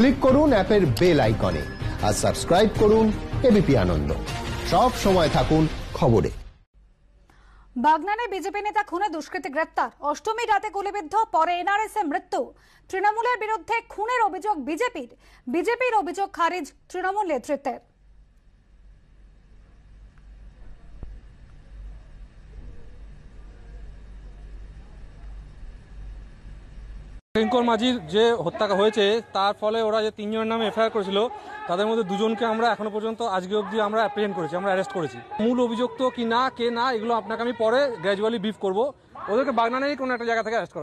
click করুন অ্যাপের bell আইকনে আর সাবস্ক্রাইব করুন এবিপি আনন্দ সব সময় থাকুন খবরে বাগনানে বিজেপি নেতা খুনে দুষ্কৃতী গ্রেপ্তার অষ্টমী রাতে গুলিবিদ্ধ পরে এনআরএস এ মৃত্যু তৃণমূলের বিরুদ্ধে খুনের অভিযোগ বিজেপির বিজেপির অভিযোগ খারিজ তৃণমূল নেতৃত্বের টেঙ্কর মাঝির যে হত্যা হয়েছে তার ফলে ওরা যে তিনজনের নামে এফআইআর করেছিল তাদের মধ্যে দুজনকে আমরা এখনো পর্যন্ত আজকে অবধি আমরা অ্যাপ্রিহেন্ড করেছি আমরা অ্যারেস্ট করেছি মূল অভিযুক্ত কি না কে না এগুলো আপনাকে আমি পরে গ্র্যাজুয়ালি ব্রিফ করবো ওদেরকে বাগনানেই কোনো একটা জায়গা থেকে অ্যারেস্ট করা